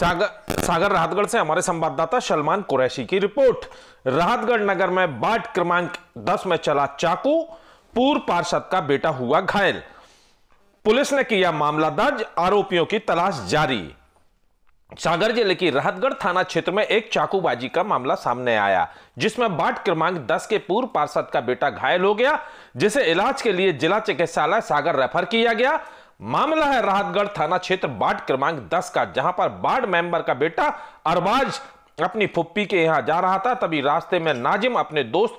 सागर सागर राहतगढ़ से हमारे संवाददाता सलमान कुरैशी की रिपोर्ट राहतगढ़ नगर में बाट क्रमांक 10 में चला चाकू पूर्व पार्षद का बेटा हुआ घायल पुलिस ने किया मामला दर्ज आरोपियों की तलाश जारी सागर जिले की राहतगढ़ थाना क्षेत्र में एक चाकूबाजी का मामला सामने आया जिसमें बाट क्रमांक 10 के पूर्व पार्षद का बेटा घायल हो गया जिसे इलाज के लिए जिला चिकित्सालय सागर रेफर किया गया मामला है राहतगढ़ थाना क्षेत्र वार्ड क्रमांक 10 का जहां पर वार्ड मेंबर का बेटा अरबाज अपनी फुप्पी के यहां जा रहा था तभी रास्ते में नाजिम अपने दोस्त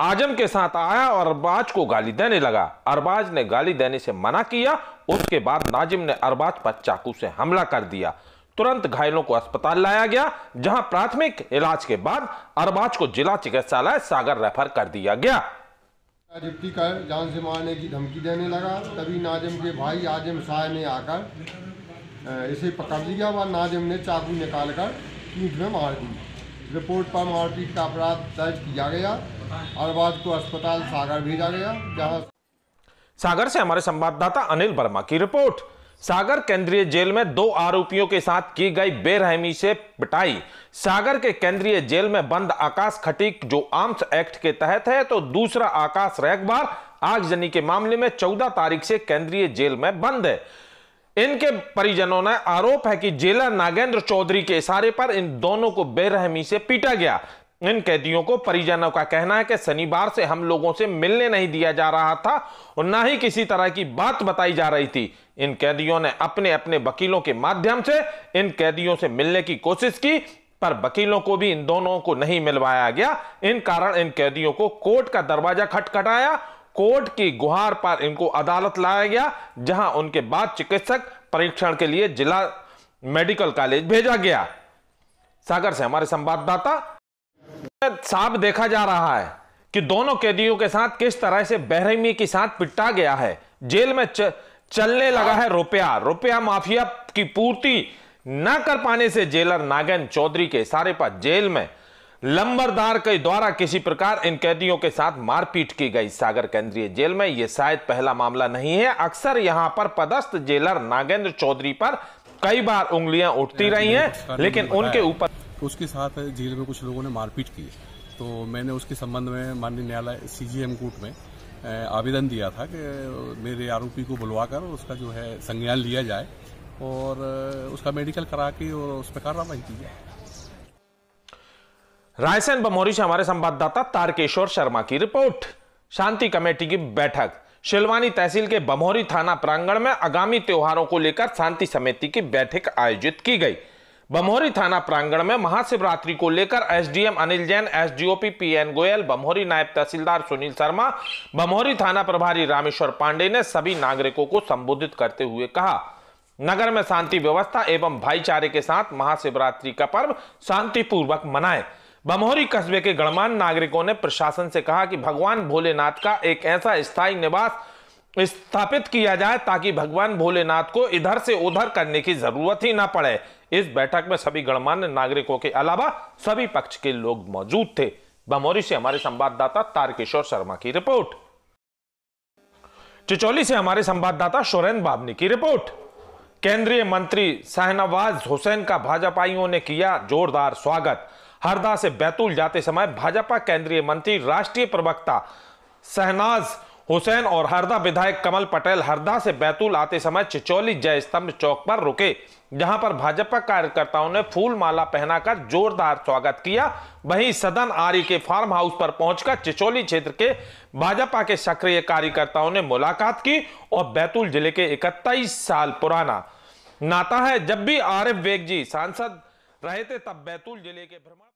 आजम के साथ आया और अरबाज को गाली देने लगा अरबाज ने गाली देने से मना किया उसके बाद नाजिम ने अरबाज पर चाकू से हमला कर दिया तुरंत घायलों को अस्पताल लाया गया जहां प्राथमिक इलाज के बाद अरबाज को जिला चिकित्सालय सागर रेफर कर दिया गया डिप्टी का जान से मारने की धमकी देने लगा तभी नाजिम के भाई आजम शाह ने आकर इसे पकड़ लिया व नाजिम ने चाकू निकाल कर पीठ में मार दी रिपोर्ट पर मारपीट का अपराध दर्ज किया गया और बाद को अस्पताल सागर भेजा गया जहां सागर से हमारे संवाददाता अनिल वर्मा की रिपोर्ट सागर केंद्रीय जेल में दो आरोपियों के साथ की गई बेरहमी से पिटाई सागर के केंद्रीय जेल में बंद आकाश खटीक जो आर्म्स एक्ट के तहत है तो दूसरा आकाश रैकबार आगजनी के मामले में 14 तारीख से केंद्रीय जेल में बंद है इनके परिजनों ने आरोप है कि जेलर नागेंद्र चौधरी के इशारे पर इन दोनों को बेरहमी से पीटा गया इन कैदियों को परिजनों का कहना है कि शनिवार से हम लोगों से मिलने नहीं दिया जा रहा था और ना ही किसी तरह की बात बताई जा रही थी इन कैदियों ने अपने अपने वकीलों के माध्यम से इन कैदियों से मिलने की कोशिश की पर वकीलों को भी इन दोनों को नहीं मिलवाया गया इन कारण इन कैदियों को कोर्ट का दरवाजा खटखटाया कोर्ट की गुहार पर इनको अदालत लाया गया जहां उनके बाद चिकित्सक परीक्षण के लिए जिला मेडिकल कॉलेज भेजा गया सागर से हमारे संवाददाता साफ देखा जा रहा है कि दोनों कैदियों के साथ किस तरह से बेरहमी के साथ पिटा गया है जेल में च, चलने लगा है रुपया रुपया माफिया की पूर्ति न कर पाने से जेलर नागेन चौधरी के सारे पास जेल में लंबरदार के द्वारा किसी प्रकार इन कैदियों के साथ मारपीट की गई सागर केंद्रीय जेल में यह शायद पहला मामला नहीं है अक्सर यहां पर पदस्थ जेलर नागेंद्र चौधरी पर कई बार उंगलियां उठती रही हैं लेकिन उनके ऊपर तो उसके साथ जेल में कुछ लोगों ने मारपीट की तो मैंने उसके संबंध में माननीय न्यायालय सी जी कोर्ट में आवेदन दिया था कि मेरे आरोपी को बुलवाकर उसका जो है संज्ञान लिया जाए और उसका मेडिकल करा के और उस पर कार्रवाई की जाए रायसेन बमोरी से हमारे संवाददाता तारकेश्वर शर्मा की रिपोर्ट शांति कमेटी की बैठक शिलवानी तहसील के बमोरी थाना प्रांगण में आगामी त्योहारों को लेकर शांति समिति की बैठक आयोजित की गई बमोरी थाना प्रांगण में महाशिवरात्रि को लेकर SDM Anil Jain SDOP PN Goyal Bamori नायब तहसीलदार सुनील शर्मा बमोरी थाना प्रभारी रामेश्वर पांडे ने सभी नागरिकों को संबोधित करते हुए कहा नगर में शांति व्यवस्था एवं भाईचारे के साथ महाशिवरात्रि का पर्व शांतिपूर्वक मनाए बमोरी कस्बे के गणमान्य नागरिकों ने प्रशासन से कहा कि भगवान भोलेनाथ का एक ऐसा स्थायी निवास स्थापित किया जाए ताकि भगवान भोलेनाथ को इधर से उधर करने की जरूरत ही ना पड़े इस बैठक में सभी गणमान्य नागरिकों के अलावा सभी पक्ष के लोग मौजूद थे बमोरी से हमारे संवाददाता तारकिशोर शर्मा की रिपोर्ट चिचौली से हमारे संवाददाता सोरेन बाबनी की रिपोर्ट केंद्रीय मंत्री शहनवाज हुसैन का भाजपाइयों ने किया जोरदार स्वागत हरदा से बैतूल जाते समय भाजपा केंद्रीय मंत्री राष्ट्रीय प्रवक्ता शहनाज हुसैन और हरदा विधायक कमल पटेल हरदा से बैतूल आते समय चिचौली जय स्तंभ चौक पर रुके जहां पर भाजपा कार्यकर्ताओं ने फूल माला पहनाकर जोरदार स्वागत किया वहीं सदन आरी के फार्म हाउस पर पहुंचकर चिचौली क्षेत्र के भाजपा के सक्रिय कार्यकर्ताओं ने मुलाकात की और बैतूल जिले के इकतीस साल पुराना नाता है जब भी आरिफ वेग जी सांसद रहे थे तब बैतूल जिले के भ्रमण